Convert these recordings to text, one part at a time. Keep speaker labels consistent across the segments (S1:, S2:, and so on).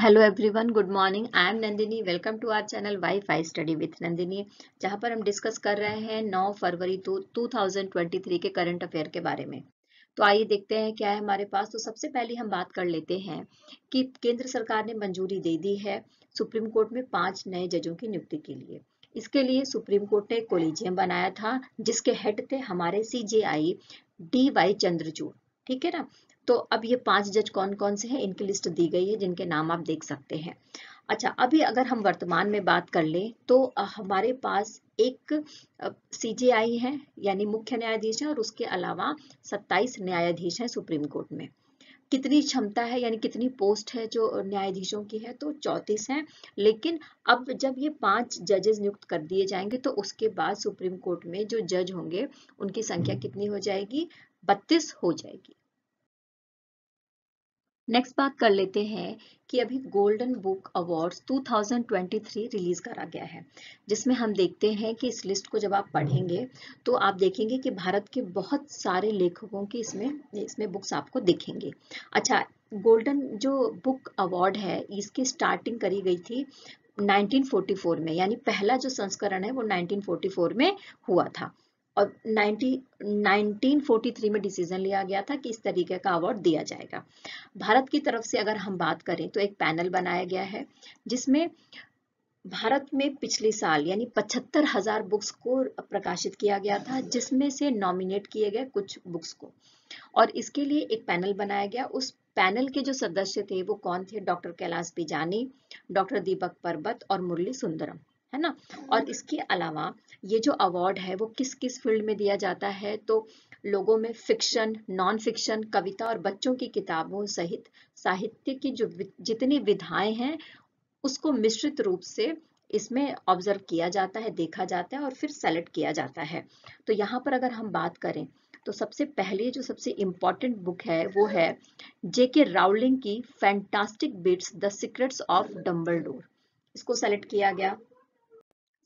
S1: Hello everyone good morning I am Nandini welcome to our channel wi fi study with Nandini जहां पर हम discuss कर रहे हैं 9 फरवरी तो 2023 के करंट अफेयर के बारे में तो आइए देखते हैं क्या है हमारे पास तो सबसे पहले हम बात कर लेते हैं कि केंद्र सरकार ने मंजूरी दे दी है सुप्रीम कोर्ट में पांच नए जजों की नियुक्ति के लिए इसके लिए सुप्रीम कोर्ट ने कोलिजियम बनाया था जिसके हेड थे हमारे C J I D Y Chandrachud ठीक है ना तो अब ये पांच जज कौन कौन से हैं इनकी लिस्ट दी गई है जिनके नाम आप देख सकते हैं अच्छा अभी अगर हम वर्तमान में बात कर लें तो हमारे पास एक सीजेआई है यानी मुख्य न्यायाधीश है और उसके अलावा 27 न्यायाधीश हैं सुप्रीम कोर्ट में कितनी क्षमता है यानी कितनी पोस्ट है जो न्यायाधीशों की है तो चौतीस हैं लेकिन अब जब ये पांच जजेस नियुक्त कर दिए जाएंगे तो उसके बाद सुप्रीम कोर्ट में जो जज होंगे उनकी संख्या कितनी हो जाएगी बत्तीस हो जाएगी नेक्स्ट बात कर लेते हैं कि अभी गोल्डन बुक अवार्ड्स 2023 रिलीज करा गया है जिसमें हम देखते हैं कि इस लिस्ट को जब आप पढ़ेंगे तो आप देखेंगे कि भारत के बहुत सारे लेखकों की इसमें इसमें बुक्स आपको दिखेंगे अच्छा गोल्डन जो बुक अवार्ड है इसकी स्टार्टिंग करी गई थी 1944 में यानी पहला जो संस्करण है वो 1944 में हुआ था और 90 1943 में डिसीजन लिया गया था कि इस तरीके का अवार्ड दिया जाएगा भारत की तरफ से अगर हम बात करें तो एक पैनल बनाया गया है जिसमें भारत में पिछले साल यानी पचहत्तर हजार बुक्स को प्रकाशित किया गया था जिसमें से नॉमिनेट किए गए कुछ बुक्स को और इसके लिए एक पैनल बनाया गया उस पैनल के जो सदस्य थे वो कौन थे डॉक्टर कैलाश बिजानी डॉक्टर दीपक पर्वत और मुरली सुंदरम है ना और इसके अलावा ये जो अवार्ड है वो किस किस फील्ड में दिया जाता है तो लोगों में फिक्शन नॉन फिक्शन कविता और बच्चों की किताबों सहित साहित्य की जो जितनी विधाएं हैं उसको मिश्रित रूप से इसमें ऑब्जर्व किया जाता है देखा जाता है और फिर सेलेक्ट किया जाता है तो यहाँ पर अगर हम बात करें तो सबसे पहले जो सबसे इम्पॉर्टेंट बुक है वो है जेके राउलिंग की fantastic beasts the secrets of Dumble इसको सेलेक्ट किया गया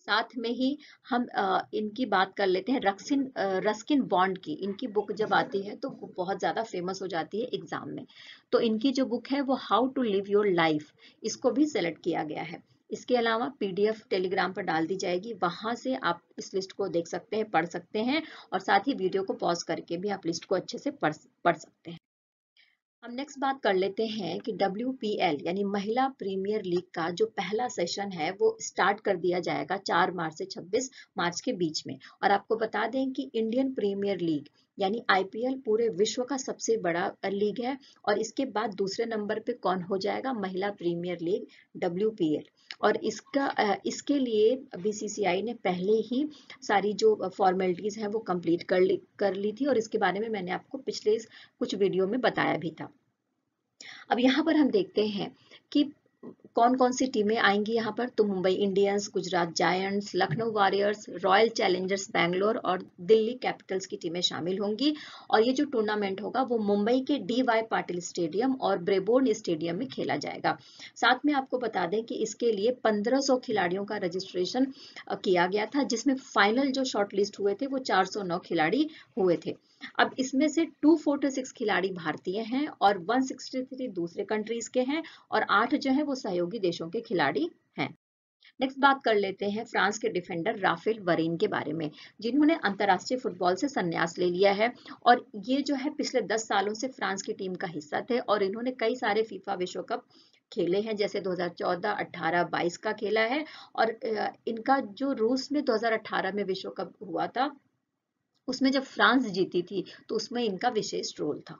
S1: साथ में ही हम इनकी बात कर लेते हैं रक्सिन रस्किन बॉन्ड की इनकी बुक जब आती है तो बहुत ज़्यादा फेमस हो जाती है एग्ज़ाम में तो इनकी जो बुक है वो how to live your life इसको भी सेलेक्ट किया गया है इसके अलावा पीडीएफ टेलीग्राम पर डाल दी जाएगी वहां से आप इस लिस्ट को देख सकते हैं पढ़ सकते हैं और साथ ही वीडियो को पॉज करके भी आप लिस्ट को अच्छे से पढ़ पढ़ सकते हैं हम नेक्स्ट बात कर लेते हैं कि डब्ल्यू यानी महिला प्रीमियर लीग का जो पहला सेशन है वो स्टार्ट कर दिया जाएगा 4 मार्च से 26 मार्च के बीच में और आपको बता दें कि इंडियन प्रीमियर लीग यानी आईपीएल पूरे विश्व का सबसे बड़ा लीग है और इसके बाद दूसरे नंबर पे कौन हो जाएगा महिला प्रीमियर लीग डब्ल्यू और इसका इसके लिए बीसीसीआई ने पहले ही सारी जो फॉर्मेलिटीज़ हैं वो कंप्लीट कर ली कर ली थी और इसके बारे में मैंने आपको पिछले कुछ वीडियो में बताया भी था अब यहाँ पर हम देखते हैं कि कौन कौन सी टीमें आएंगी यहाँ पर तो Mumbai Indians Gujarat Giants Lucknow Warriors Royal Challengers Bangalore और दिल्ली कैपिटल्स की टीमें शामिल होंगी और ये जो टूर्नामेंट होगा वो मुंबई के डी वाई पाटिल स्टेडियम और ब्रेबोर्न स्टेडियम में खेला जाएगा साथ में आपको बता दें कि इसके लिए पंद्रह खिलाड़ियों का रजिस्ट्रेशन किया गया था जिसमें फाइनल जो शॉर्टलिस्ट हुए थे वो चार खिलाड़ी हुए थे अब इसमें से 246 खिलाड़ी भारतीय हैं और 163 दूसरे कंट्रीज के हैं और आठ जो है वो सहयोगी देशों के खिलाड़ी हैं नेक्स्ट बात कर लेते हैं फ्रांस के डिफेंडर राफेल वरीन के बारे में जिन्होंने अंतरराष्ट्रीय फुटबॉल से संन्यास ले लिया है और ये जो है पिछले दस सालों से फ्रांस की टीम का हिस्सा थे और इन्होंने कई सारे फीफा विश्व कप खेले हैं जैसे 2014, 18, 22 का खेला है और इनका जो रूस में 2018 में विश्व कप हुआ था उसमें जब फ्रांस जीती थी तो उसमें इनका विशेष रोल था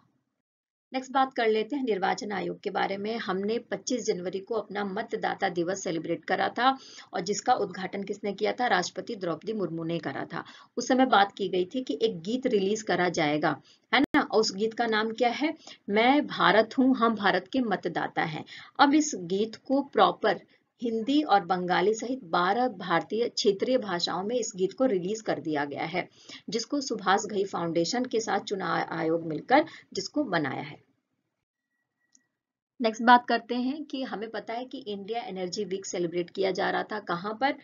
S1: नेक्स्ट बात कर लेते हैं निर्वाचन आयोग के बारे में हमने 25 जनवरी को अपना मतदाता दिवस सेलिब्रेट करा था और जिसका उद्घाटन किसने किया था राष्ट्रपति द्रौपदी मुर्मू ने करा था उस समय बात की गई थी कि एक गीत रिलीज करा जाएगा है ना और उस गीत का नाम क्या है मैं भारत हूँ हम भारत के मतदाता हैं अब इस गीत को प्रॉपर हिंदी और बंगाली सहित 12 भारतीय क्षेत्रीय भाषाओं में इस गीत को रिलीज कर दिया गया है जिसको सुभाष घई फाउंडेशन के साथ चुनाव आयोग मिलकर जिसको बनाया है नेक्स्ट बात करते हैं कि हमें पता है कि इंडिया एनर्जी वीक सेलिब्रेट किया जा रहा था कहाँ पर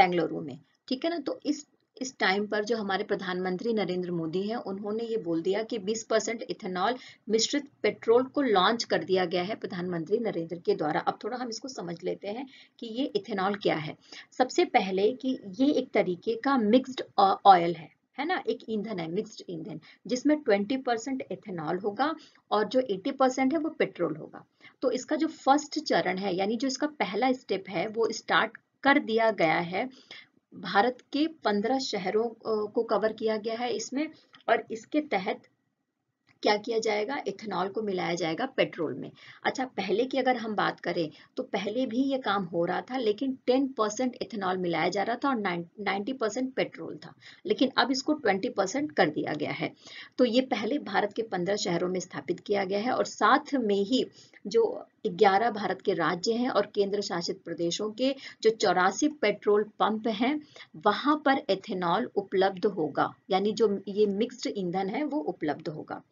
S1: बेंगलुरु में ठीक है ना तो इस इस टाइम पर जो हमारे प्रधानमंत्री नरेंद्र मोदी हैं उन्होंने ये बोल दिया कि 20 परसेंट इथेनॉल मिश्रित पेट्रोल को लॉन्च कर दिया गया है प्रधानमंत्री नरेंद्र के द्वारा अब थोड़ा हम इसको समझ लेते हैं कि ये इथेनॉल क्या है सबसे पहले कि ये एक तरीके का मिक्सड ऑयल uh, है है ना एक ईंधन है मिक्स्ड ईंधन जिसमें ट्वेंटी परसेंट इथेनॉल होगा और जो एट्टी परसेंट है वो पेट्रोल होगा तो इसका जो फर्स्ट चरण है यानी जो इसका पहला स्टेप है वो स्टार्ट कर दिया गया है भारत के पंद्रह शहरों को कवर किया गया है इसमें और इसके तहत क्या किया जाएगा इथेनॉल को मिलाया जाएगा पेट्रोल में अच्छा पहले की अगर हम बात करें तो पहले भी ये काम हो रहा था लेकिन 10 परसेंट इथेनॉल मिलाया जा रहा था और 90 परसेंट पेट्रोल था लेकिन अब इसको 20 परसेंट कर दिया गया है तो ये पहले भारत के 15 शहरों में स्थापित किया गया है और साथ में ही जो ग्यारह भारत के राज्य हैं और केंद्र शासित प्रदेशों के जो चौरासी पेट्रोल पंप हैं वहां पर एथेनॉल उपलब्ध होगा यानी जो ये मिक्स्ड ईंधन है वो उपलब्ध होगा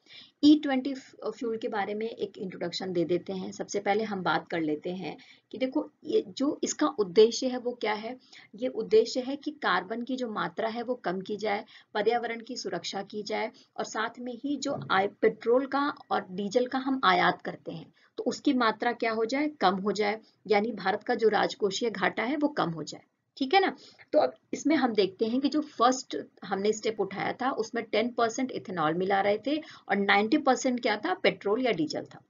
S1: ई ट्वेंटी फ्यूल के बारे में एक इंट्रोडक्शन दे देते हैं सबसे पहले हम बात कर लेते हैं कि देखो ये जो इसका उद्देश्य है वो क्या है ये उद्देश्य है कि कार्बन की जो मात्रा है वो कम की जाए पर्यावरण की सुरक्षा की जाए और साथ में ही जो पेट्रोल का और डीजल का हम आयात करते हैं तो उसकी मात्रा क्या हो जाए कम हो जाए यानी भारत का जो राजकोषीय घाटा है वो कम हो जाए ठीक है ना तो अब इसमें हम देखते हैं कि जो फर्स्ट हमने स्टेप उठाया था उसमें 10 परसेंट इथेनॉल मिला रहे थे और 90 परसेंट क्या था पेट्रोल या डीजल था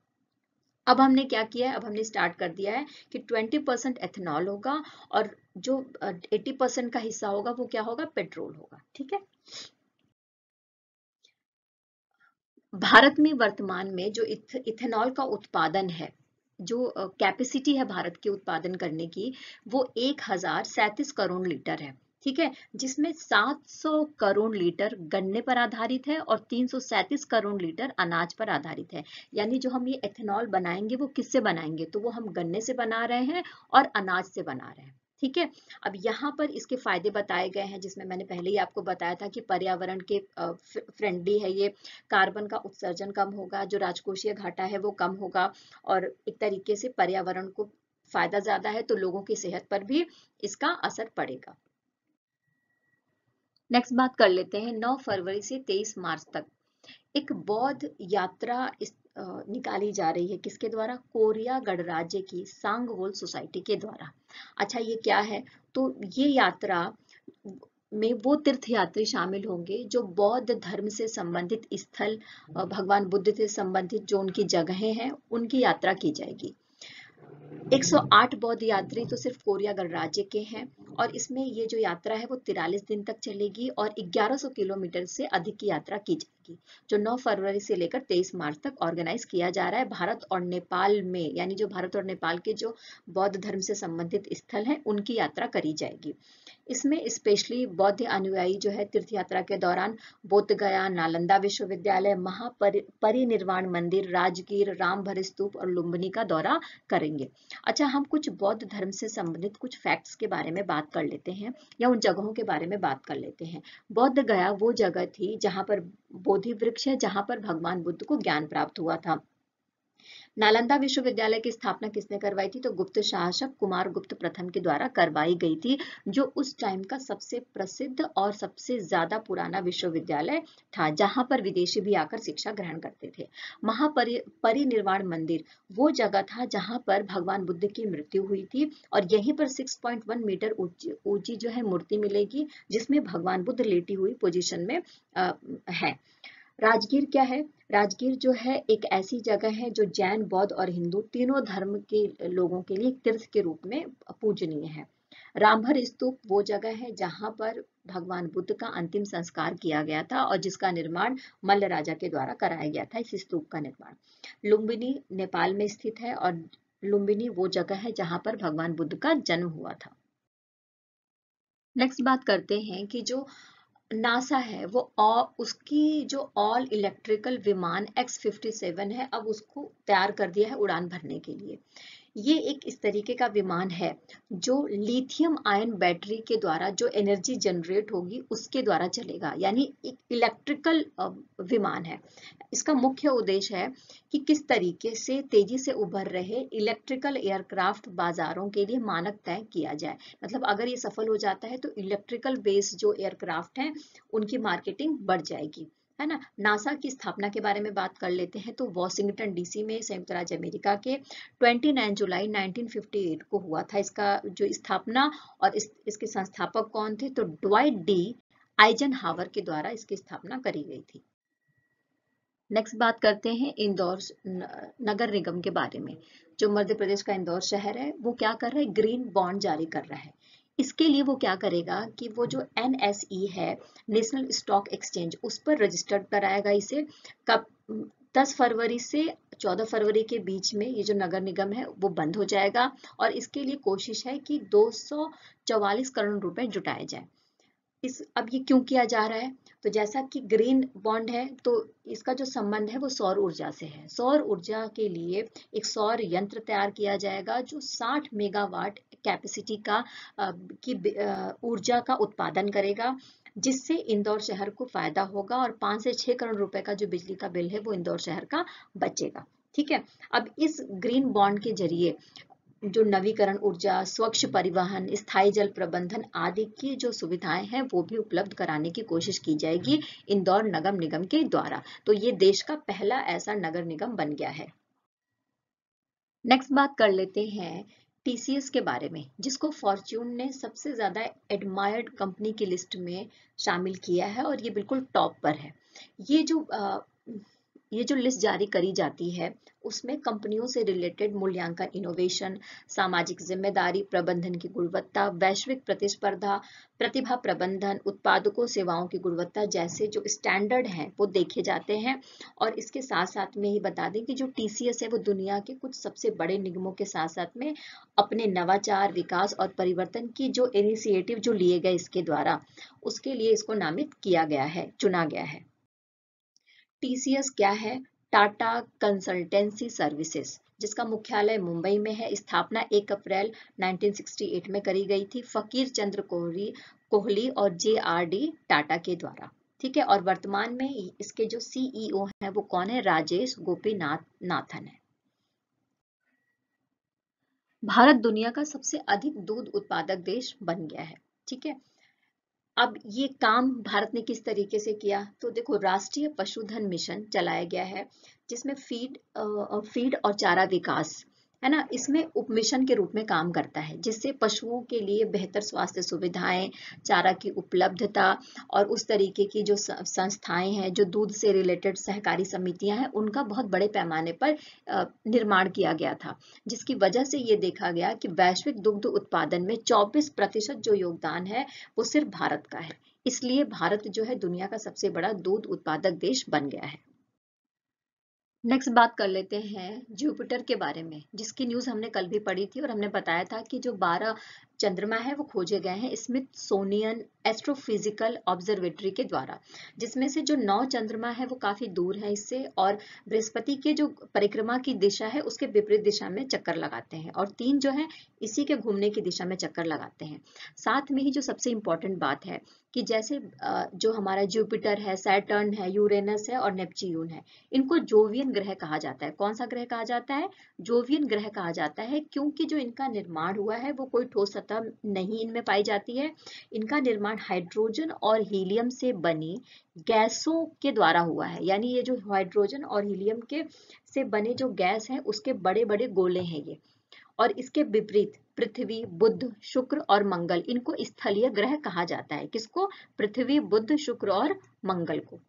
S1: अब हमने क्या किया है अब हमने स्टार्ट कर दिया है कि 20 परसेंट एथेनॉल होगा और जो 80 परसेंट का हिस्सा होगा वो क्या होगा पेट्रोल होगा ठीक है भारत में वर्तमान में जो इथ, इथेनॉल का उत्पादन है जो कैपेसिटी है भारत के उत्पादन करने की वो एक हजार सैतीस करोड़ लीटर है ठीक है जिसमें 700 करोड़ लीटर गन्ने पर आधारित है और 337 करोड़ लीटर अनाज पर आधारित है यानी जो हम ये एथेनॉल बनाएंगे वो किससे बनाएंगे तो वो हम गन्ने से बना रहे हैं और अनाज से बना रहे हैं ठीक है अब यहाँ पर इसके फायदे बताए गए हैं जिसमें मैंने पहले ही आपको बताया था कि पर्यावरण के फ्रेंडली है ये कार्बन का उत्सर्जन कम होगा जो राजकोषीय घाटा है वो कम होगा और एक तरीके से पर्यावरण को फायदा ज्यादा है तो लोगों की सेहत पर भी इसका असर पड़ेगा नेक्स्ट बात कर लेते हैं 9 फरवरी से 23 मार्च तक एक बौद्ध यात्रा निकाली जा रही है किसके द्वारा कोरिया गणराज्य की सांगवोल सोसाइटी के द्वारा अच्छा ये क्या है तो ये यात्रा में वो तीर्थयात्री शामिल होंगे जो बौद्ध धर्म से संबंधित स्थल भगवान बुद्ध से संबंधित जो उनकी जगहें हैं उनकी यात्रा की जाएगी 108 बौद्ध यात्री तो सिर्फ कोरिया गणराज्य के हैं और इसमें ये जो यात्रा है वो तिरालीस दिन तक चलेगी और 1100 किलोमीटर से अधिक की यात्रा की जाएगी जो 9 फरवरी से लेकर 23 मार्च तक ऑर्गेनाइज किया जा रहा है भारत और नेपाल में यानी जो भारत और नेपाल के जो बौद्ध धर्म से संबंधित स्थल हैं उनकी यात्रा करी जाएगी इसमें स्पेशली बौद्ध अनुयायी जो है तीर्थ यात्रा के दौरान बोध गया नालंदा विश्वविद्यालय महापरिनिर्वाण मंदिर राजगीर राम भर स्तूप और लुम्बनी का दौरा करेंगे अच्छा हम कुछ बौद्ध धर्म से संबंधित कुछ फैक्ट्स के बारे में बात कर लेते हैं या उन जगहों के बारे में बात कर लेते हैं बौद्ध गया वो जगह थी जहाँ पर बोधि वृक्ष है जहाँ पर भगवान बुद्ध को ज्ञान प्राप्त हुआ था नालंदा विश्वविद्यालय की स्थापना किसने करवाई थी तो गुप्त शासक कुमार गुप्त प्रथम के द्वारा करवाई गई थी जो उस टाइम का सबसे प्रसिद्ध और सबसे ज्यादा पुराना विश्वविद्यालय था जहां पर विदेशी भी आकर शिक्षा ग्रहण करते थे महापरिनिर्वाण मंदिर वो जगह था जहां पर भगवान बुद्ध की मृत्यु हुई थी और यहीं पर 6.1 मीटर ऊंची जो है मूर्ति मिलेगी जिसमें भगवान बुद्ध लेटी हुई पोजिशन में आ, है राजगीर क्या है राजगीर जो है एक ऐसी जगह है जो जैन बौद्ध और हिंदू तीनों धर्म के लोगों के लिए तीर्थ के रूप में पूजनीय है रामभर स्तूप वो जगह है जहां पर भगवान बुद्ध का अंतिम संस्कार किया गया था और जिसका निर्माण मल्ल राजा के द्वारा कराया गया था इस स्तूप का निर्माण लुम्बिनी नेपाल में स्थित है और लुम्बिनी वो जगह है जहां पर भगवान बुद्ध का जन्म हुआ था नेक्स्ट बात करते हैं कि जो नासा है वो और उसकी जो ऑल इलेक्ट्रिकल विमान एक्स फिफ्टी सेवन है अब उसको तैयार कर दिया है उड़ान भरने के लिए ये एक इस तरीके का विमान है जो लिथियम आयन बैटरी के द्वारा जो एनर्जी जनरेट होगी उसके द्वारा चलेगा यानी एक इलेक्ट्रिकल विमान है इसका मुख्य उद्देश्य है कि किस तरीके से तेजी से उभर रहे इलेक्ट्रिकल एयरक्राफ्ट बाजारों के लिए मानक तय किया जाए मतलब अगर ये सफल हो जाता है तो इलेक्ट्रिकल बेस्ड जो एयरक्राफ्ट हैं उनकी मार्केटिंग बढ़ जाएगी है ना नासा की स्थापना के बारे में बात कर लेते हैं तो वॉशिंगटन डीसी में संयुक्त राज्य अमेरिका के 29 जुलाई 1958 को हुआ था इसका जो स्थापना और इस, इसके संस्थापक कौन थे तो ड्वाइट डी आइजन के द्वारा इसकी स्थापना करी गई थी नेक्स्ट बात करते हैं इंदौर नगर निगम के बारे में जो मध्य प्रदेश का इंदौर शहर है वो क्या कर रहा है ग्रीन बॉन्ड जारी कर रहा है इसके लिए वो क्या करेगा कि वो जो एन e है नेशनल स्टॉक एक्सचेंज उस पर रजिस्टर्ड कराएगा इसे कब दस फरवरी से चौदह फरवरी के बीच में ये जो नगर निगम है वो बंद हो जाएगा और इसके लिए कोशिश है कि 244 करोड़ रुपए जुटाए जाए इस अब ये क्यों किया जा रहा है तो जैसा कि ग्रीन बॉन्ड है तो इसका जो संबंध है वो सौर ऊर्जा से है सौर ऊर्जा के लिए एक सौर यंत्र तैयार किया जाएगा जो 60 मेगावाट कैपेसिटी का की ऊर्जा का उत्पादन करेगा जिससे इंदौर शहर को फायदा होगा और पांच से छह करोड़ रुपए का जो बिजली का बिल है वो इंदौर शहर का बचेगा ठीक है अब इस ग्रीन बॉन्ड के जरिए जो नवीकरण ऊर्जा स्वच्छ परिवहन स्थायी जल प्रबंधन आदि की जो सुविधाएं हैं वो भी उपलब्ध कराने की कोशिश की जाएगी इंदौर नगर निगम के द्वारा तो ये देश का पहला ऐसा नगर निगम बन गया है नेक्स्ट बात कर लेते हैं टीसीएस के बारे में जिसको फॉर्च्यून ने सबसे ज़्यादा एडमायर्ड कंपनी की लिस्ट में शामिल किया है और ये बिल्कुल टॉप पर है ये जो ये जो लिस्ट जारी करी जाती है उसमें कंपनियों से रिलेटेड मूल्यांकन इनोवेशन सामाजिक जिम्मेदारी प्रबंधन की गुणवत्ता वैश्विक प्रतिस्पर्धा प्रतिभा प्रबंधन उत्पादकों सेवाओं की गुणवत्ता जैसे जो स्टैंडर्ड हैं वो देखे जाते हैं और इसके साथ साथ में ही बता दें कि जो टी है वो दुनिया के कुछ सबसे बड़े निगमों के साथ साथ में अपने नवाचार विकास और परिवर्तन की जो इनिशिएटिव जो लिए गए इसके द्वारा उसके लिए इसको नामित किया गया है चुना गया है टीसीएस क्या है टाटा कंसल्टेंसी सर्विसेज जिसका मुख्यालय मुंबई में है स्थापना 1 अप्रैल 1968 में करी गई थी फकीर चंद्र कोहरी कोहली और जे आर डी टाटा के द्वारा ठीक है और वर्तमान में इसके जो सीईओ e हैं वो कौन है राजेश गोपीनाथ नाथन है भारत दुनिया का सबसे अधिक दूध उत्पादक देश बन गया है ठीक है अब ये काम भारत ने किस तरीके से किया तो देखो राष्ट्रीय पशुधन मिशन चलाया गया है जिसमें फीड फीड और चारा विकास है ना इसमें उपमिशन के रूप में काम करता है जिससे पशुओं के लिए बेहतर स्वास्थ्य सुविधाएं चारा की उपलब्धता और उस तरीके की जो संस्थाएं हैं जो दूध से रिलेटेड सहकारी समितियां हैं उनका बहुत बड़े पैमाने पर निर्माण किया गया था जिसकी वजह से ये देखा गया कि वैश्विक दुग्ध उत्पादन में चौबीस प्रतिशत जो योगदान है वो सिर्फ भारत का है इसलिए भारत जो है दुनिया का सबसे बड़ा दूध उत्पादक देश बन गया है नेक्स्ट बात कर लेते हैं जुपिटर के बारे में जिसकी न्यूज़ हमने कल भी पढ़ी थी और हमने बताया था कि जो 12 चंद्रमा है वो खोजे गए हैं स्मिथ सोनियन एस्ट्रोफिजिकल ऑब्जर्वेटरी के द्वारा जिसमें से जो नौ चंद्रमा है वो काफी दूर है इससे और बृहस्पति के जो परिक्रमा की दिशा है उसके विपरीत दिशा में चक्कर लगाते हैं और तीन जो है इसी के घूमने की दिशा में चक्कर लगाते हैं साथ में ही जो सबसे इंपॉर्टेंट बात है कि जैसे जो हमारा जुपिटर है सैटर्न है यूरेनस है और नेपच्यून है इनको जोवियन ग्रह कहा जाता है कौन सा ग्रह कहा जाता है जोवियन ग्रह कहा जाता है क्योंकि जो इनका निर्माण हुआ है वो कोई ठोस सतह नहीं इनमें पाई जाती है इनका निर्माण हाइड्रोजन और हीलियम से बनी गैसों के द्वारा हुआ है यानी ये जो हाइड्रोजन और हीलियम के से बने जो गैस है उसके बड़े बड़े गोले हैं ये और इसके विपरीत पृथ्वी बुद्ध शुक्र और मंगल इनको स्थलीय ग्रह कहा जाता है किसको पृथ्वी बुद्ध शुक्र और मंगल को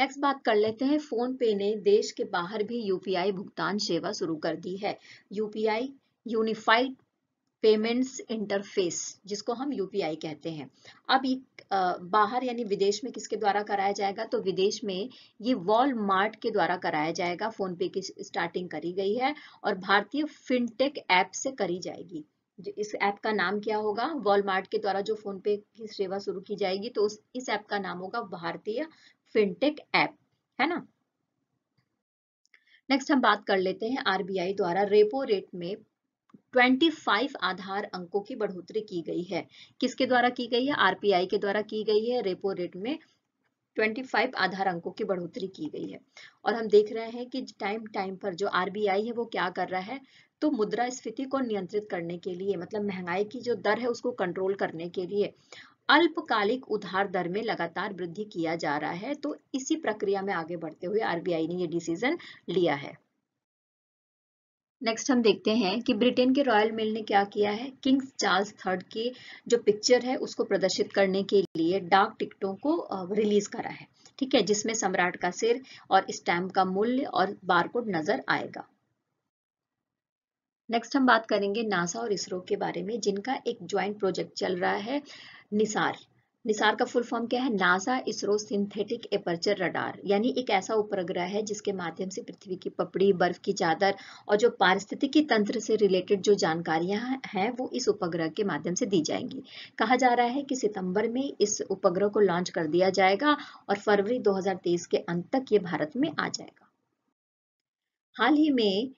S1: नेक्स्ट बात कर लेते हैं फोन पे ने देश के बाहर भी यूपीआई भुगतान सेवा शुरू कर दी है यूपीआई यूनिफाइड पेमेंट्स इंटरफेस जिसको हम यूपीआई कहते हैं अब एक बाहर यानी विदेश में किसके द्वारा कराया जाएगा तो विदेश में ये वॉलमार्ट के द्वारा कराया जाएगा फोन पे की स्टार्टिंग करी गई है और भारतीय फिनटेक ऐप से करी जाएगी इस ऐप का नाम क्या होगा वॉलमार्ट के द्वारा जो फोन पे की सेवा शुरू की जाएगी तो उस इस ऐप का नाम होगा भारतीय फिनटेक ऐप है ना नेक्स्ट हम बात कर लेते हैं आरबीआई द्वारा रेपो रेट में 25 आधार अंकों की बढ़ोतरी की गई है किसके द्वारा की गई है आरपीआई के द्वारा की गई है रेपो रेट में 25 आधार अंकों की बढ़ोतरी की गई है और हम देख रहे हैं कि टाइम टाइम पर जो आरबीआई है वो क्या कर रहा है तो मुद्रा स्फीति को नियंत्रित करने के लिए मतलब महंगाई की जो दर है उसको कंट्रोल करने के लिए अल्पकालिक उधार दर में लगातार वृद्धि किया जा रहा है तो इसी प्रक्रिया में आगे बढ़ते हुए आरबीआई ने ये डिसीजन लिया है नेक्स्ट हम देखते हैं कि ब्रिटेन के रॉयल मेल ने क्या किया है किंग्स चार्ल्स थर्ड के जो पिक्चर है उसको प्रदर्शित करने के लिए डाक टिकटों को रिलीज करा है ठीक है जिसमें सम्राट का सिर और स्टैम्प का मूल्य और बारकोड नजर आएगा नेक्स्ट हम बात करेंगे नासा और इसरो के बारे में जिनका एक ज्वाइंट प्रोजेक्ट चल रहा है निसार निसार का फुल फॉर्म क्या है NASA ISRO synthetic aperture radar यानी एक ऐसा उपग्रह है जिसके माध्यम से पृथ्वी की पपड़ी बर्फ की चादर और जो पारिस्थितिकी तंत्र से रिलेटेड जो जानकारियां हैं वो इस उपग्रह के माध्यम से दी जाएंगी कहा जा रहा है कि सितंबर में इस उपग्रह को लॉन्च कर दिया जाएगा और फरवरी दो के अंत तक ये भारत में आ जाएगा हाल ही में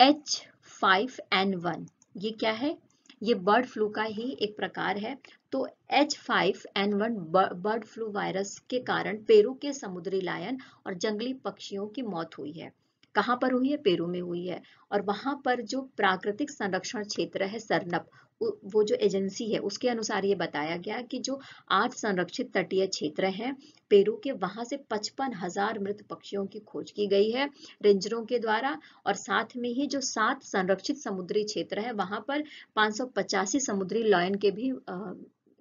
S1: एच ये क्या है ये बर्ड फ्लू का ही एक प्रकार है तो H five N one bird flu virus के कारण पेरू के समुद्री लायन और जंगली पक्षियों की मौत हुई है कहाँ पर हुई है पेरू में हुई है और वहां पर जो प्राकृतिक संरक्षण क्षेत्र है सरनप वो जो एजेंसी है उसके अनुसार ये बताया गया कि जो आठ संरक्षित तटीय क्षेत्र हैं पेरू के वहां से पचपन हजार मृत पक्षियों की खोज की गई है रेंजरों के द्वारा और साथ में ही जो सात संरक्षित समुद्री क्षेत्र है वहां पर पांच समुद्री लॉयन के भी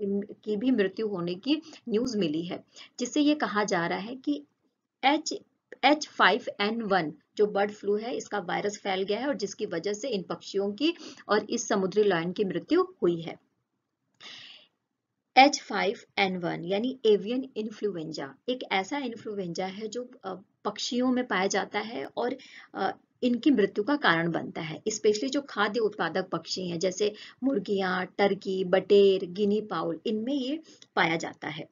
S1: की भी मृत्यु होने की न्यूज मिली है जिससे ये कहा जा रहा है कि H H five N one जो बर्ड फ्लू है इसका वायरस फैल गया है और जिसकी वजह से इन पक्षियों की और इस समुद्री लॉयन की मृत्यु हुई है एच फाइव एन वन यानी एवियन इन्फ्लुएंजा एक ऐसा इन्फ्लुएंजा है जो पक्षियों में पाया जाता है और इनकी मृत्यु का कारण बनता है स्पेशली जो खाद्य उत्पादक पक्षी हैं जैसे मुर्गियां टर्की बटेर गिनी पाउल इनमें ये पाया जाता है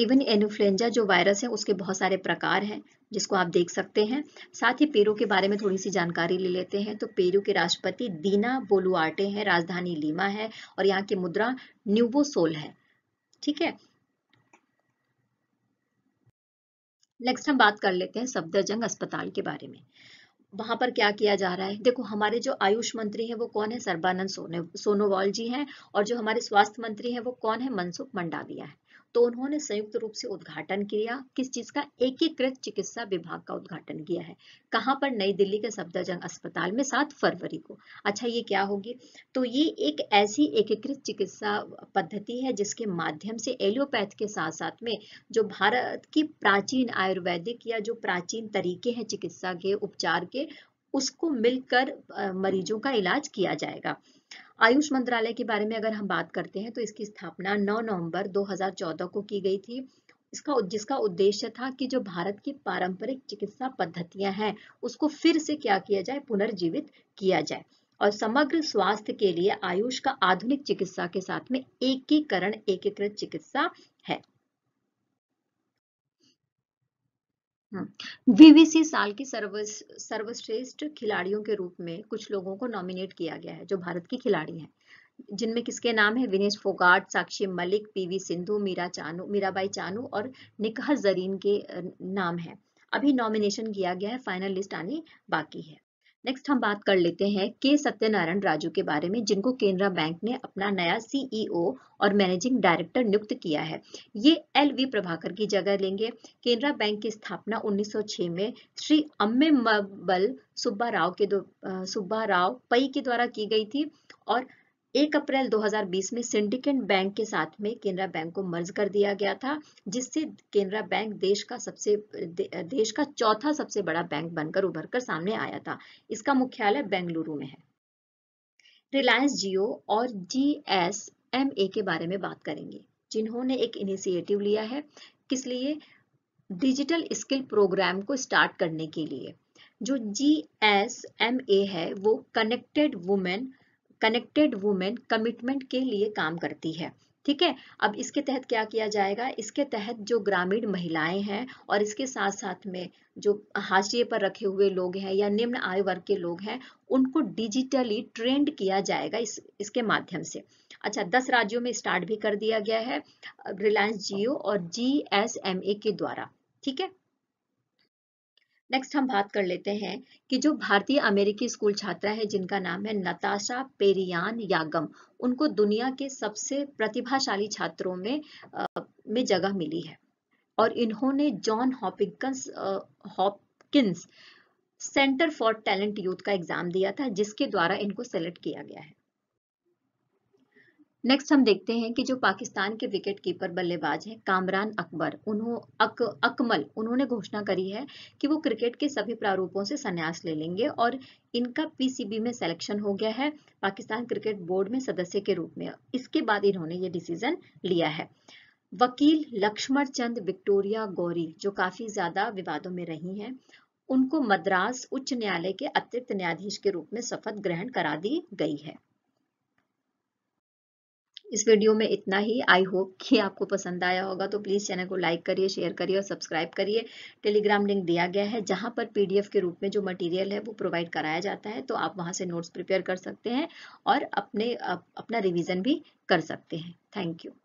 S1: एवन एनुफ्लुएंजा जो वायरस है उसके बहुत सारे प्रकार हैं जिसको आप देख सकते हैं साथ ही पेरू के बारे में थोड़ी सी जानकारी ले लेते हैं तो पेरू के राष्ट्रपति दीना बोलुआटे हैं राजधानी लीमा है और यहाँ की मुद्रा न्यूबोसोल है ठीक है नेक्स्ट हम बात कर लेते हैं सफदरजंग अस्पताल के बारे में वहां पर क्या किया जा रहा है देखो हमारे जो आयुष मंत्री हैं वो कौन है सर्बानंद सोने सोनोवाल जी हैं और जो हमारे स्वास्थ्य मंत्री हैं वो कौन है मनसुख मंडाविया है तो उन्होंने संयुक्त रूप से उद्घाटन किया किस चीज का एकीकृत चिकित्सा विभाग का उद्घाटन किया है कहाँ पर नई दिल्ली के सफदरजंग अस्पताल में सात फरवरी को अच्छा ये क्या होगी तो ये एक ऐसी एकीकृत चिकित्सा पद्धति है जिसके माध्यम से एलियोपैथ के साथ साथ में जो भारत की प्राचीन आयुर्वेदिक या जो प्राचीन तरीके हैं चिकित्सा के उपचार के उसको मिलकर मरीजों का इलाज किया जाएगा आयुष मंत्रालय के बारे में अगर हम बात करते हैं तो इसकी स्थापना 9 नवंबर 2014 को की गई थी इसका जिसका उद्देश्य था कि जो भारत की पारंपरिक चिकित्सा पद्धतियां हैं उसको फिर से क्या किया जाए पुनर्जीवित किया जाए और समग्र स्वास्थ्य के लिए आयुष का आधुनिक चिकित्सा के साथ में एकीकरण एकीकृत चिकित्सा है वीवीसी हम्म। साल की सर्वश्रेष्ठ खिलाड़ियों के रूप में कुछ लोगों को नॉमिनेट किया गया है जो भारत की खिलाड़ी हैं जिनमें किसके नाम है विनेश फोगाट साक्षी मलिक पीवी सिंधु मीरा चानू मीराबाई चानू और निकाह जरीन के नाम है अभी नॉमिनेशन किया गया है फाइनल लिस्ट आनी बाकी है नेक्स्ट हम बात कर लेते हैं के सत्यनारायण राजू के बारे में जिनको केनरा बैंक ने अपना नया सीईओ e और मैनेजिंग डायरेक्टर नियुक्त किया है ये एल वी प्रभाकर की जगह लेंगे केनरा बैंक की स्थापना 1906 में श्री अम्मे सुब्बा राव के सुब्बा राव पई के द्वारा की गई थी और एक अप्रैल 2020 में सिंडिकेट बैंक के साथ में केनरा बैंक को मर्ज कर दिया गया था जिससे केनरा बैंक देश का सबसे दे, देश का चौथा सबसे बड़ा बैंक बनकर उभर कर सामने आया था इसका मुख्यालय बेंगलुरु में है रिलायंस जियो और जी एस एम ए के बारे में बात करेंगे जिन्होंने एक इनिशिएटिव लिया है किस लिए डिजिटल स्किल प्रोग्राम को स्टार्ट करने के लिए जो जी एस एम ए है वो connected women connected women commitment के लिए काम करती है ठीक है अब इसके तहत क्या किया जाएगा इसके तहत जो ग्रामीण महिलाएं हैं और इसके साथ साथ में जो हाशिए पर रखे हुए लोग हैं या निम्न आय वर्ग के लोग हैं उनको डिजिटली ट्रेंड किया जाएगा इस इसके माध्यम से अच्छा दस राज्यों में स्टार्ट भी कर दिया गया है रिलायंस जियो और जी के द्वारा ठीक है नेक्स्ट हम बात कर लेते हैं कि जो भारतीय अमेरिकी स्कूल छात्रा है जिनका नाम है नताशा पेरियान यागम उनको दुनिया के सबसे प्रतिभाशाली छात्रों में आ, में जगह मिली है और इन्होंने John Hopkins Hopkins center for talent youth का एग्जाम दिया था जिसके द्वारा इनको सेलेक्ट किया गया है नेक्स्ट हम देखते हैं कि जो पाकिस्तान के विकेट कीपर बल्लेबाज हैं कामरान अकबर उन्हों अक, अकमल उन्होंने घोषणा करी है कि वो क्रिकेट के सभी प्रारूपों से संन्यास ले लेंगे और इनका पीसीबी में सिलेक्शन हो गया है पाकिस्तान क्रिकेट बोर्ड में सदस्य के रूप में इसके बाद इन्होंने ये डिसीजन लिया है वकील लक्ष्मण चंद विक्टोरिया गौरी जो काफी ज्यादा विवादों में रही है उनको मद्रास उच्च न्यायालय के अतिरिक्त न्यायाधीश के रूप में शपथ ग्रहण करा दी गई है इस वीडियो में इतना ही आई होप कि आपको पसंद आया होगा तो प्लीज़ चैनल को लाइक करिए शेयर करिए और सब्सक्राइब करिए टेलीग्राम लिंक दिया गया है जहां पर पीडीएफ के रूप में जो मटेरियल है वो प्रोवाइड कराया जाता है तो आप वहां से नोट्स प्रिपेयर कर सकते हैं और अपने अप, अपना रिविज़न भी कर सकते हैं थैंक यू